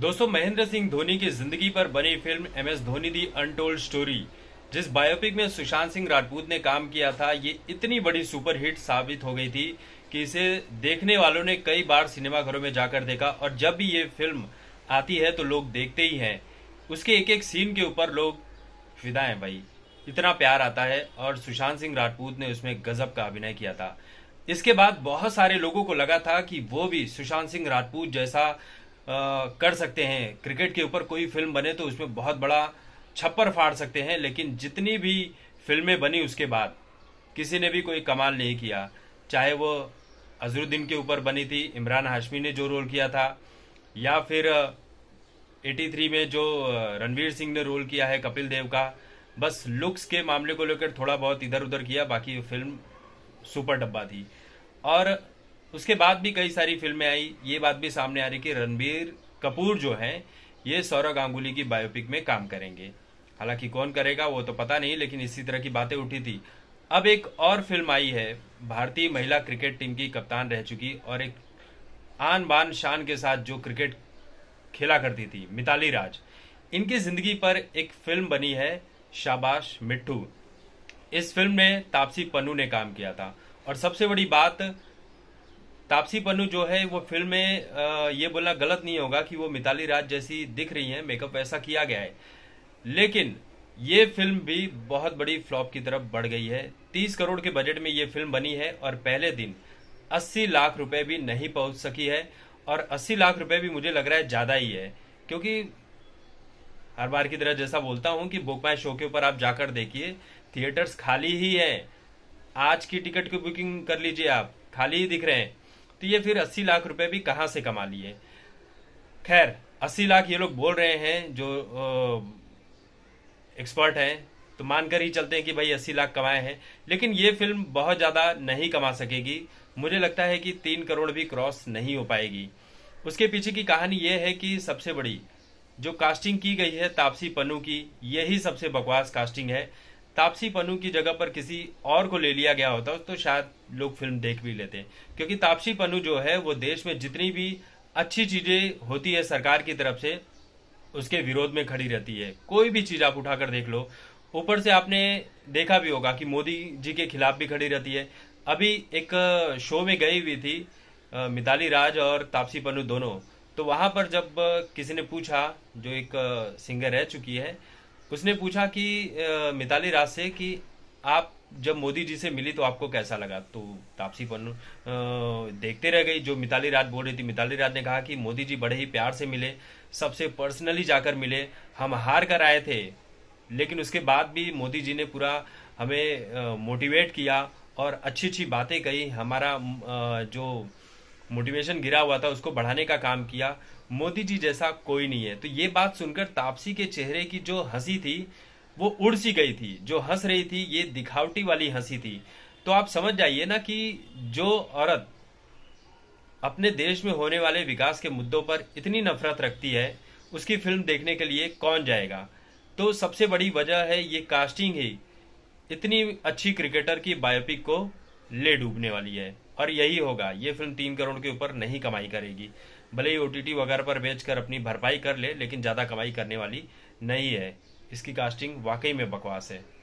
दोस्तों महेंद्र सिंह धोनी की जिंदगी पर बनी film M S Dhoni the untold story जिस बायोपिक में सुशांत सिंह राजपूत ने काम किया था ये इतनी बड़ी सुपरहिट साबित हो गई थी कि इसे देखने वालों ने कई बार सिनेमाघरों में जाकर देखा और जब भी ये फिल्म आती है तो लोग देखते ही हैं उसके एक एक सीन के ऊपर लोग फिदा हैं भाई इतना प्यार आता है और सुशांत सिंह राजपूत ने उसमें गजब का अभिनय किया था इसके बाद बहुत सारे लोगों को लगा था कि वो भी सुशांत सिंह राजपूत जैसा कर सकते हैं क्रिकेट के ऊपर कोई फिल्म बने तो उसमें बहुत बड़ा छप्पर फाड़ सकते हैं लेकिन जितनी भी फिल्में बनी उसके बाद किसी ने भी कोई कमाल नहीं किया चाहे वो अजरुद्दीन के ऊपर बनी थी इमरान हाशमी ने जो रोल किया था या फिर 83 में जो रणवीर सिंह ने रोल किया है कपिल देव का बस लुक्स के मामले को लेकर थोड़ा बहुत इधर उधर किया बाकी फिल्म सुपर डब्बा थी और उसके बाद भी कई सारी फिल्में आई ये बात भी सामने आ रही कि रणबीर कपूर जो है ये सौरव गांगुली की बायोपिक में काम करेंगे हालांकि कौन करेगा वो तो पता नहीं लेकिन इसी तरह की बातें उठी थी अब एक और फिल्म आई है भारतीय महिला क्रिकेट टीम की कप्तान रह चुकी और एक आन बान शान के साथ जो क्रिकेट खेला करती थी मिताली राज इनकी जिंदगी पर एक फिल्म बनी है शाबाश मिट्टू इस फिल्म में तापसी पन्नू ने काम किया था और सबसे बड़ी बात तापसी पन्नू जो है वो फिल्म में ये बोलना गलत नहीं होगा कि वो मिताली राज जैसी दिख रही हैं मेकअप ऐसा किया गया है लेकिन ये फिल्म भी बहुत बड़ी फ्लॉप की तरफ बढ़ गई है तीस करोड़ के बजट में ये फिल्म बनी है और पहले दिन अस्सी लाख रुपए भी नहीं पहुंच सकी है और अस्सी लाख रुपए भी मुझे लग रहा है ज़्यादा ही है क्योंकि हर बार की तरह जैसा बोलता हूँ कि बोकमा शो के ऊपर आप जाकर देखिए थिएटर्स खाली ही है आज की टिकट की बुकिंग कर लीजिए आप खाली ही दिख रहे हैं तो ये फिर अस्सी लाख रुपए भी कहाँ से कमा लिए खैर अस्सी लाख ये लोग बोल रहे हैं जो एक्सपर्ट हैं तो मानकर ही चलते हैं कि भाई अस्सी लाख कमाए हैं लेकिन ये फिल्म बहुत ज़्यादा नहीं कमा सकेगी मुझे लगता है कि तीन करोड़ भी क्रॉस नहीं हो पाएगी उसके पीछे की कहानी ये है कि सबसे बड़ी जो कास्टिंग की गई है तापसी पन्नू की यही सबसे बकवास कास्टिंग है तापसी पन्नू की जगह पर किसी और को ले लिया गया होता तो शायद लोग फिल्म देख भी लेते क्योंकि तापसी पन्नू जो है वो देश में जितनी भी अच्छी चीजें होती है सरकार की तरफ से उसके विरोध में खड़ी रहती है कोई भी चीज आप उठाकर देख लो ऊपर से आपने देखा भी होगा कि मोदी जी के खिलाफ भी खड़ी रहती है अभी एक शो में गई हुई थी मिताली राज और तापसी पन्नू दोनों तो वहां पर जब किसी ने पूछा जो एक सिंगर रह चुकी है उसने पूछा कि मिताली राज से कि आप जब मोदी जी से मिली तो आपको कैसा लगा तो तापसी पन्नू देखते रह गई जो मिताली राज बोल रही थी मिताली राज ने कहा कि मोदी जी बड़े ही प्यार से मिले सबसे पर्सनली जाकर मिले हम हार कर आए थे लेकिन उसके बाद भी मोदी जी ने पूरा हमें मोटिवेट किया और अच्छी अच्छी बातें कही हमारा जो मोटिवेशन गिरा हुआ था उसको बढ़ाने का काम किया मोदी जी जैसा कोई नहीं है तो ये बात सुनकर तापसी के चेहरे की जो हंसी थी वो उड़ सी गई थी जो हंस रही थी ये दिखावटी वाली हंसी थी तो आप समझ जाइए ना कि जो औरत अपने देश में होने वाले विकास के मुद्दों पर इतनी नफरत रखती है उसकी फिल्म देखने के लिए कौन जाएगा तो सबसे बड़ी वजह है ये कास्टिंग ही इतनी अच्छी क्रिकेटर की बायोपिक को ले डूबने वाली है और यही होगा ये फिल्म तीन करोड़ के ऊपर नहीं कमाई करेगी भले ही ओ वगैरह पर बेचकर अपनी भरपाई कर ले, लेकिन ज़्यादा कमाई करने वाली नहीं है इसकी कास्टिंग वाकई में बकवास है